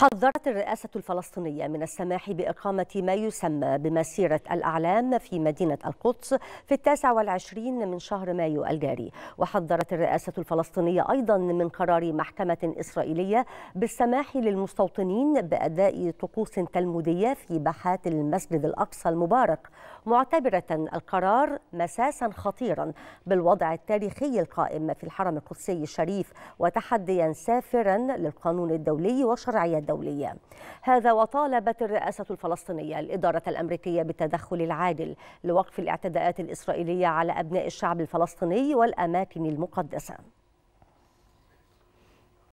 حذرت الرئاسة الفلسطينية من السماح بإقامة ما يسمى بمسيرة الأعلام في مدينة القدس في التاسع والعشرين من شهر مايو الجاري وحذرت الرئاسة الفلسطينية أيضا من قرار محكمة إسرائيلية بالسماح للمستوطنين بأداء طقوس تلمودية في باحات المسجد الأقصى المبارك معتبرة القرار مساسا خطيرا بالوضع التاريخي القائم في الحرم القدسي الشريف وتحديا سافرا للقانون الدولي وشرعية الدولية هذا وطالبت الرئاسة الفلسطينية الإدارة الأمريكية بالتدخل العادل لوقف الاعتداءات الإسرائيلية على أبناء الشعب الفلسطيني والأماكن المقدسة